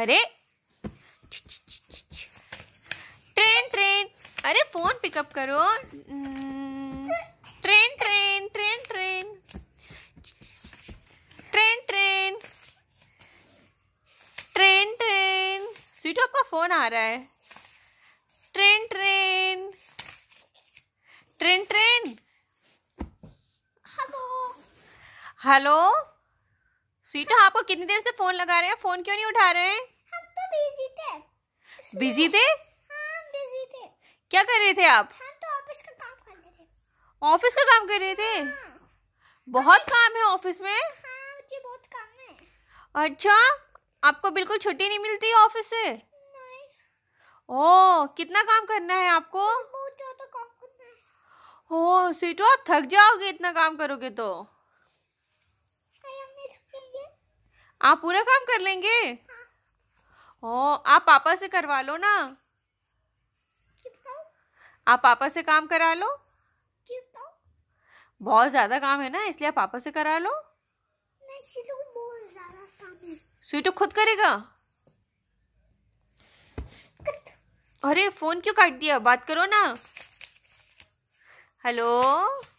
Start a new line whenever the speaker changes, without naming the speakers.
अरे train train अरे phone pick up करो हम्म, train train train train train train train train sweet का फोन आ रहा है train train train train hello hello स्वीटा आपको कितनी देर से फोन लगा रहे हैं फोन क्यों नहीं उठा रहे हैं हम तो बिजी थे बिजी थे हाँ बिजी थे क्या कर रहे थे आप हम तो ऑफिस का काम कर रहे थे ऑफिस का काम कर रहे थे हाँ। बहुत काम है ऑफिस में हाँ मुझे बहुत काम है अच्छा आपको बिल्कुल छुट्टी नहीं मिलती ऑफिस से ओ कितना काम करना है आपको बहुत ज्यादा काम करना है ओ स्वीटो आप थक जाओगे इतना काम करोगे तो आप पूरा काम कर लेंगे ओ आप पापा से करवा लो ना आप पापा से काम करा लो बहुत ज़्यादा काम है ना इसलिए आप पापा से करा लो तो खुद करेगा अरे फोन क्यों काट दिया बात करो ना हेलो